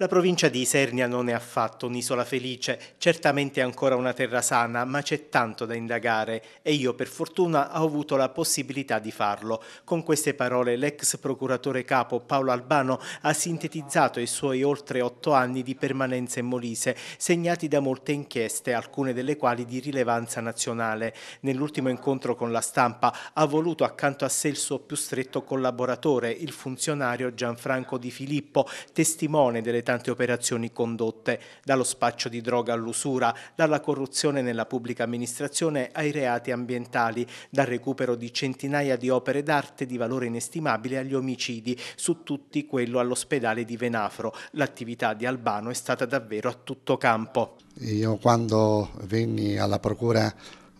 La provincia di Isernia non è affatto un'isola felice, certamente è ancora una terra sana, ma c'è tanto da indagare e io per fortuna ho avuto la possibilità di farlo. Con queste parole l'ex procuratore capo Paolo Albano ha sintetizzato i suoi oltre otto anni di permanenza in Molise, segnati da molte inchieste, alcune delle quali di rilevanza nazionale. Nell'ultimo incontro con la stampa ha voluto accanto a sé il suo più stretto collaboratore, il funzionario Gianfranco Di Filippo, testimone delle tante operazioni condotte, dallo spaccio di droga all'usura, dalla corruzione nella pubblica amministrazione ai reati ambientali, dal recupero di centinaia di opere d'arte di valore inestimabile agli omicidi, su tutti quello all'ospedale di Venafro. L'attività di Albano è stata davvero a tutto campo. Io quando venni alla procura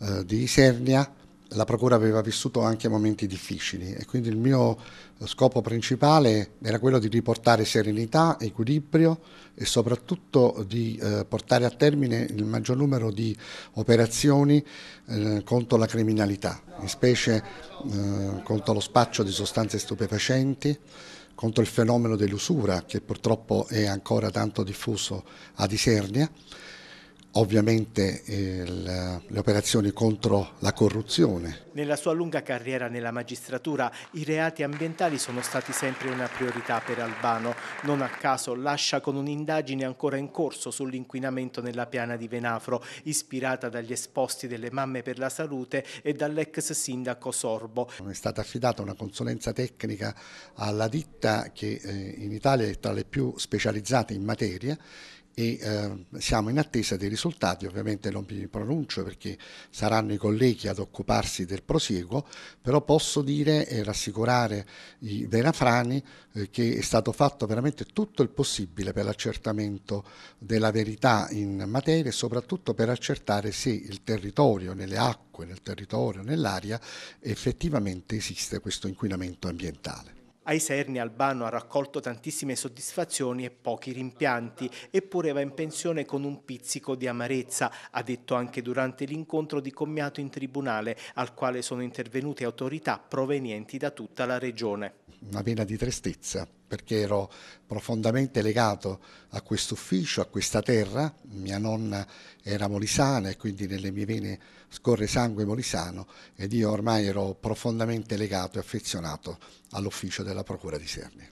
eh, di Isernia la Procura aveva vissuto anche momenti difficili e quindi il mio eh, scopo principale era quello di riportare serenità, equilibrio e soprattutto di eh, portare a termine il maggior numero di operazioni eh, contro la criminalità, in specie eh, contro lo spaccio di sostanze stupefacenti, contro il fenomeno dell'usura che purtroppo è ancora tanto diffuso a Isernia ovviamente eh, le operazioni contro la corruzione. Nella sua lunga carriera nella magistratura i reati ambientali sono stati sempre una priorità per Albano. Non a caso lascia con un'indagine ancora in corso sull'inquinamento nella piana di Venafro, ispirata dagli esposti delle mamme per la salute e dall'ex sindaco Sorbo. È stata affidata una consulenza tecnica alla ditta che eh, in Italia è tra le più specializzate in materia e eh, siamo in attesa dei risultati, ovviamente non mi pronuncio perché saranno i colleghi ad occuparsi del prosieguo, però posso dire e rassicurare i verafrani eh, che è stato fatto veramente tutto il possibile per l'accertamento della verità in materia e soprattutto per accertare se il territorio, nelle acque, nel territorio, nell'aria effettivamente esiste questo inquinamento ambientale. Ai Serni Albano ha raccolto tantissime soddisfazioni e pochi rimpianti, eppure va in pensione con un pizzico di amarezza, ha detto anche durante l'incontro di commiato in tribunale, al quale sono intervenute autorità provenienti da tutta la regione. Una pena di tristezza perché ero profondamente legato a questo ufficio, a questa terra. Mia nonna era molisana e quindi nelle mie vene scorre sangue molisano ed io ormai ero profondamente legato e affezionato all'ufficio della Procura di Serni.